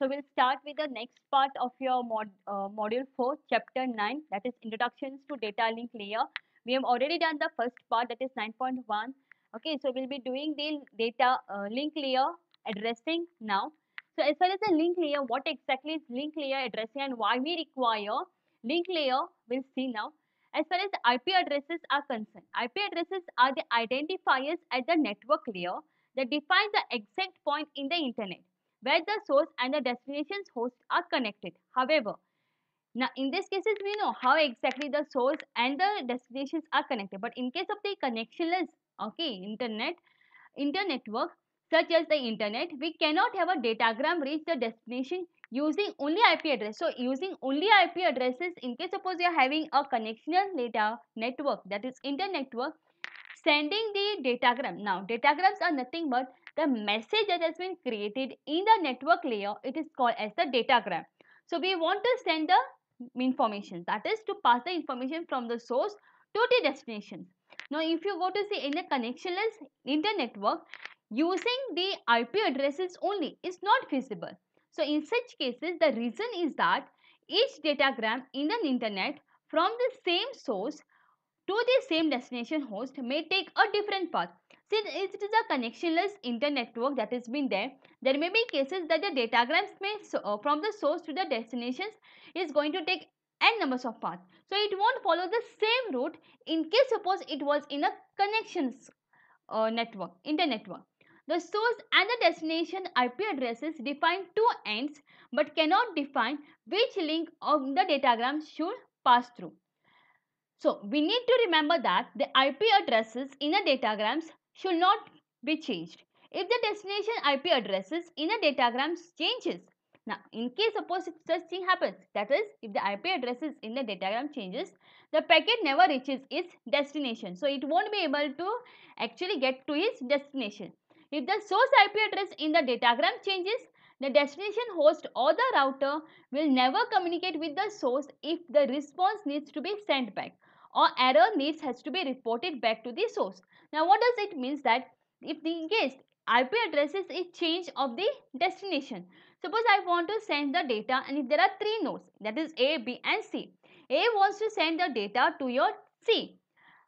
So we'll start with the next part of your mod, uh, module 4, chapter 9, that is introductions to data link layer. We have already done the first part that is 9.1. Okay, so we'll be doing the data uh, link layer addressing now. So as far as the link layer, what exactly is link layer addressing and why we require link layer, we'll see now. As far as IP addresses are concerned, IP addresses are the identifiers at the network layer that define the exact point in the internet where the source and the destination's host are connected. However, now in these cases we know how exactly the source and the destinations are connected. But in case of the connectionless okay internet internet network such as the internet we cannot have a datagram reach the destination using only IP address. So using only IP addresses in case suppose you are having a connectional data network that is internet network sending the datagram. Now, datagrams are nothing but the message that has been created in the network layer, it is called as the datagram. So we want to send the information, that is to pass the information from the source to the destination. Now if you go to see in a connectionless internet network, using the IP addresses only is not feasible. So in such cases, the reason is that each datagram in an internet from the same source to the same destination host may take a different path. Since it is a connectionless internet network that has been there, there may be cases that the datagrams may so, uh, from the source to the destinations is going to take n numbers of paths. So it won't follow the same route in case suppose it was in a connections uh, network, internet network. The source and the destination IP addresses define two ends but cannot define which link of the datagram should pass through. So we need to remember that the IP addresses in the datagrams should not be changed if the destination IP addresses in a datagram changes. Now, in case suppose such thing happens, that is, if the IP addresses in the datagram changes, the packet never reaches its destination. So, it won't be able to actually get to its destination. If the source IP address in the datagram changes, the destination host or the router will never communicate with the source if the response needs to be sent back or error needs has to be reported back to the source. Now what does it means that if the guest IP addresses is a change of the destination. Suppose I want to send the data and if there are three nodes that is A, B and C. A wants to send the data to your C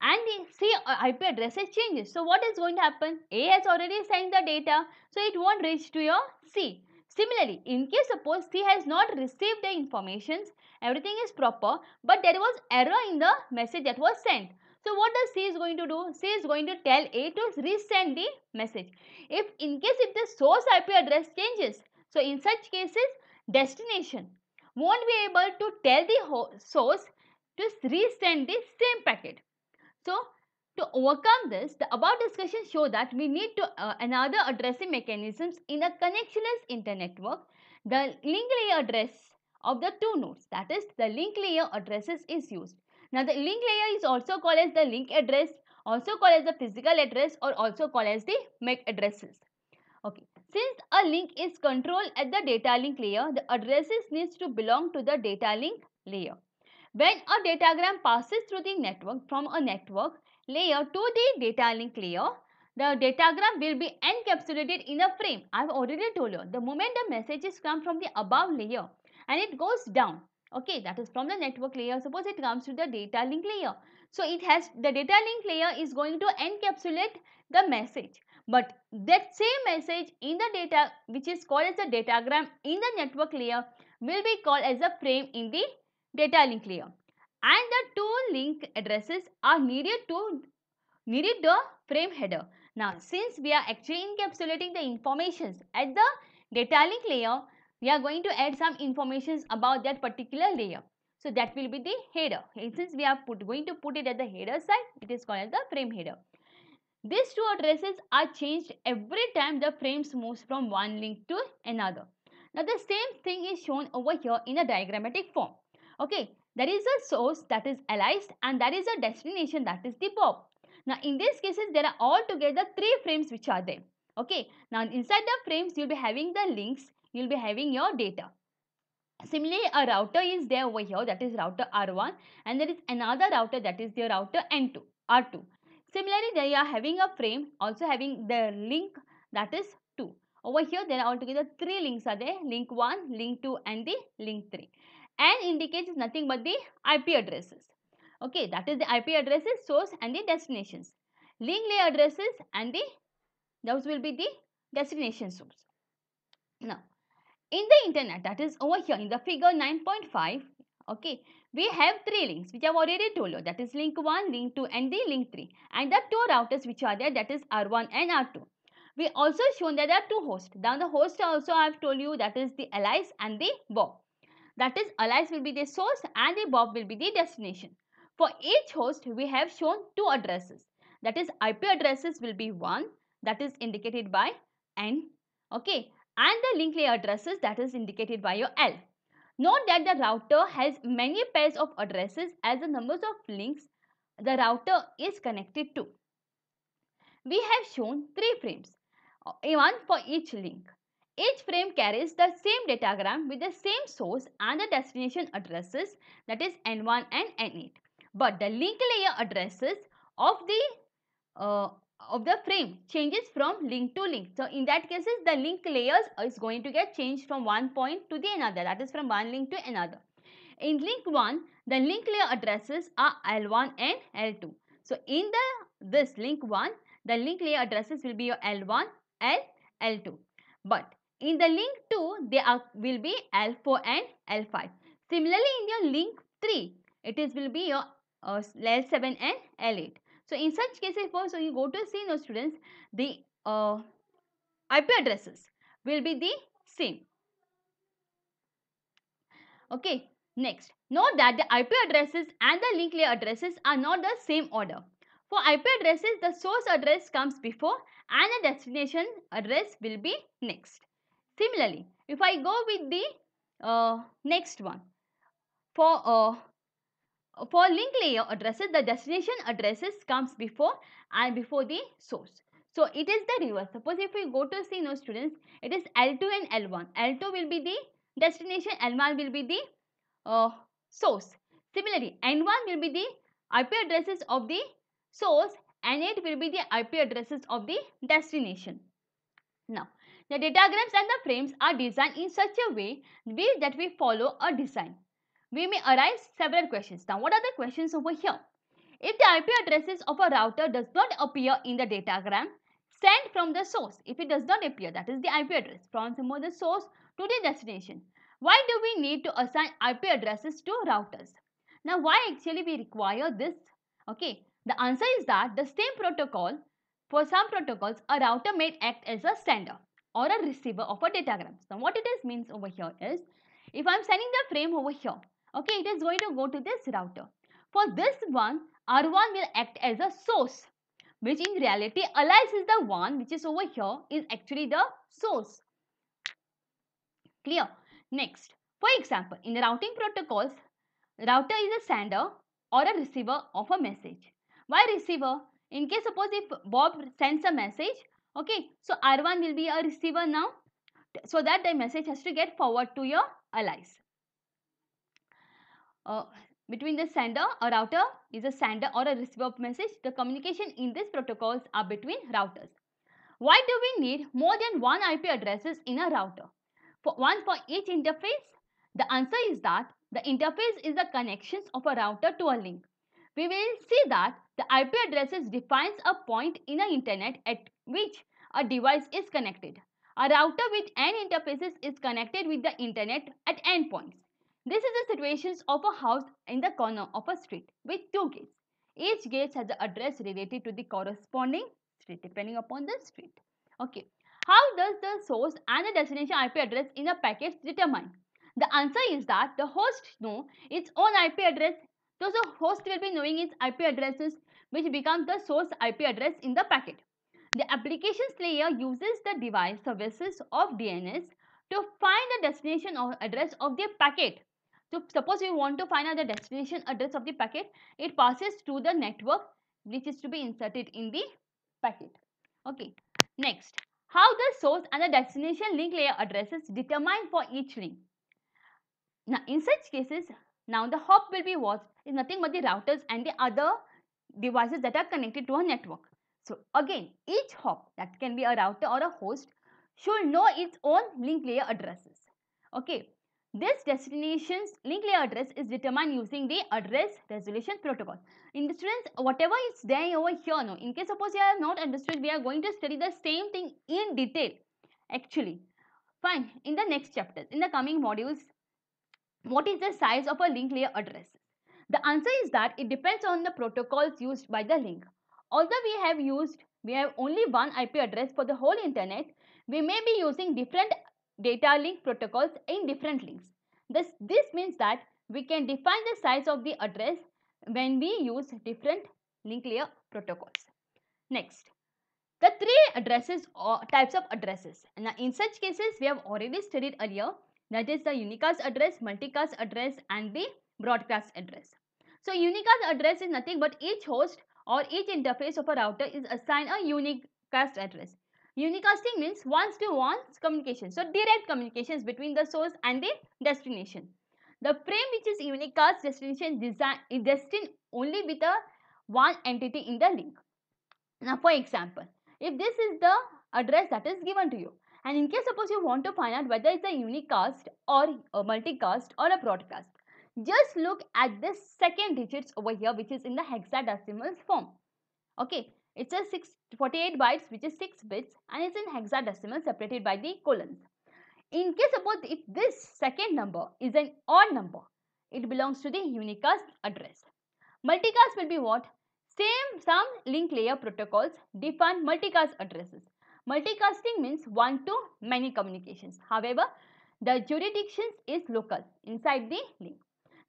and the C uh, IP address is changes. So what is going to happen? A has already sent the data so it won't reach to your C. Similarly, in case suppose C has not received the informations, everything is proper, but there was error in the message that was sent. So what the C is going to do? C is going to tell A to resend the message. If in case if the source IP address changes, so in such cases, destination won't be able to tell the source to resend the same packet. So to overcome this, the above discussion show that we need to uh, another addressing mechanisms in a connectionless internetwork. The link layer address of the two nodes, that is the link layer addresses is used. Now the link layer is also called as the link address, also called as the physical address or also called as the MAC addresses. Okay. Since a link is controlled at the data link layer, the addresses needs to belong to the data link layer. When a datagram passes through the network from a network, layer to the data link layer, the datagram will be encapsulated in a frame. I have already told you. The moment the messages come from the above layer and it goes down. Okay, that is from the network layer. Suppose it comes to the data link layer. So it has the data link layer is going to encapsulate the message. But that same message in the data which is called as a datagram in the network layer will be called as a frame in the data link layer and the two link addresses are needed to needed the frame header. Now, since we are actually encapsulating the informations at the data link layer, we are going to add some informations about that particular layer. So, that will be the header. And since we are put, going to put it at the header side, it is called as the frame header. These two addresses are changed every time the frames moves from one link to another. Now, the same thing is shown over here in a diagrammatic form. Okay, there is a source that is Alice, and there is a destination that is the bob. Now in these cases there are altogether three frames which are there. Okay. Now inside the frames you'll be having the links, you'll be having your data. Similarly, a router is there over here that is router R1 and there is another router that is the router N2, R2. Similarly, they are having a frame also having the link that is 2. Over here, there are altogether 3 links are there, link 1, link 2 and the link 3 and indicates nothing but the IP addresses. Okay, that is the IP addresses, source and the destinations. Link layer addresses and the those will be the destination source. Now, in the internet, that is over here in the figure 9.5, okay, we have three links which I've already told you. That is link 1, link 2 and the link 3. And the two routers which are there that is R1 and R2. We also shown that there are two hosts. Now the hosts also I have told you that is the allies and the WOP that is allies will be the source and the bob will be the destination. For each host we have shown two addresses that is IP addresses will be 1 that is indicated by N okay and the link layer addresses that is indicated by your L. Note that the router has many pairs of addresses as the numbers of links the router is connected to. We have shown three frames, uh, one for each link. Each frame carries the same datagram with the same source and the destination addresses that is N1 and N8. But the link layer addresses of the uh, of the frame changes from link to link. So in that cases the link layers is going to get changed from one point to the another that is from one link to another. In link 1 the link layer addresses are L1 and L2. So in the this link 1 the link layer addresses will be your L1, L, L2. But in the link 2, they are, will be L4 and L5. Similarly, in your link 3, it is will be your uh, L7 and L8. So, in such cases, also you go to see no students, the uh, IP addresses will be the same. Okay, next. Note that the IP addresses and the link layer addresses are not the same order. For IP addresses, the source address comes before and the destination address will be next. Similarly, if I go with the uh, next one for uh, for link layer addresses, the destination addresses comes before and before the source. So it is the reverse. Suppose if we go to see no students, it is L2 and L1. L2 will be the destination, L1 will be the uh, source. Similarly, N1 will be the IP addresses of the source and eight will be the IP addresses of the destination. Now, the datagrams and the frames are designed in such a way that we follow a design. We may arise several questions. Now, what are the questions over here? If the IP addresses of a router does not appear in the datagram, send from the source. If it does not appear, that is the IP address, from the source to the destination. Why do we need to assign IP addresses to routers? Now, why actually we require this? Okay, the answer is that the same protocol, for some protocols, a router may act as a sender or a receiver of a datagram. So what it is means over here is if I'm sending the frame over here, okay, it is going to go to this router. For this one, R1 will act as a source which in reality Alice is the one which is over here is actually the source. Clear? Next, for example, in the routing protocols, router is a sender or a receiver of a message. Why receiver? In case suppose if Bob sends a message, Okay, so R1 will be a receiver now so that the message has to get forward to your allies. Uh, between the sender or router is a sender or a receiver of message. The communication in these protocols are between routers. Why do we need more than one IP addresses in a router? For one for each interface? The answer is that the interface is the connections of a router to a link. We will see that the IP addresses defines a point in the internet at which a device is connected. A router with N interfaces is connected with the internet at N points. This is the situation of a house in the corner of a street with two gates. Each gate has the address related to the corresponding street depending upon the street. Okay. How does the source and the destination IP address in a package determine? The answer is that the host knows its own IP address. So the host will be knowing its IP addresses which becomes the source IP address in the packet. The applications layer uses the device services of DNS to find the destination or address of the packet. So suppose you want to find out the destination address of the packet, it passes through the network which is to be inserted in the packet. Okay, next, how the source and the destination link layer addresses determine for each link. Now in such cases, now the hop will be what is nothing but the routers and the other devices that are connected to a network. So again, each hop that can be a router or a host should know its own link layer addresses. Okay, this destination's link layer address is determined using the address resolution protocol. In the students, whatever is there over here, no. In case suppose you are not understood, we are going to study the same thing in detail. Actually, fine. In the next chapter, in the coming modules, what is the size of a link layer address? The answer is that it depends on the protocols used by the link. Although we have used, we have only one IP address for the whole internet, we may be using different data link protocols in different links. This, this means that we can define the size of the address when we use different link layer protocols. Next, the three addresses or types of addresses. Now, in such cases, we have already studied earlier that is the unicast address, multicast address and the broadcast address. So unicast address is nothing but each host or each interface of a router is assigned a unicast address. Unicasting means once to once communication. So direct communications between the source and the destination. The frame which is unicast destination design is destined only with a one entity in the link. Now for example, if this is the address that is given to you and in case suppose you want to find out whether it's a unicast or a multicast or a broadcast. Just look at this second digits over here which is in the hexadecimal form. Okay, it's a 6, 48 bytes which is 6 bits and it's in hexadecimal separated by the colons. In case suppose if this second number is an odd number, it belongs to the unicast address. Multicast will be what? Same some link layer protocols define multicast addresses. Multicasting means one to many communications. However, the jurisdiction is local inside the link.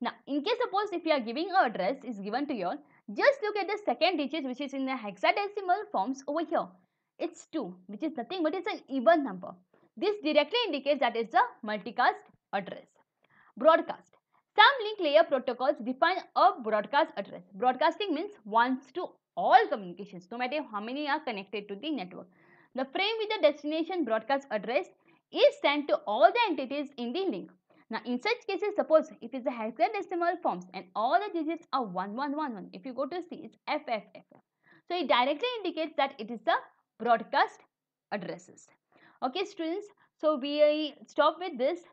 Now, in case suppose if you are giving a address is given to you all, just look at the second digit which is in the hexadecimal forms over here. It's 2 which is nothing but it's an even number. This directly indicates that it's a multicast address. Broadcast. Some link layer protocols define a broadcast address. Broadcasting means once to all communications, no matter how many are connected to the network. The frame with the destination broadcast address is sent to all the entities in the link. Now, in such cases, suppose if it's a hexadecimal forms and all the digits are 1111, if you go to see, it's FFF. So, it directly indicates that it is the broadcast addresses. Okay, students, so we stop with this.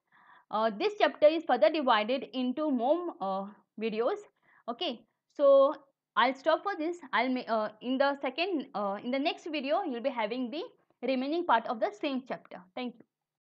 Uh, this chapter is further divided into more uh, videos. Okay, so I'll stop for this. I'll uh, in the second, uh, in the next video, you'll be having the remaining part of the same chapter. Thank you.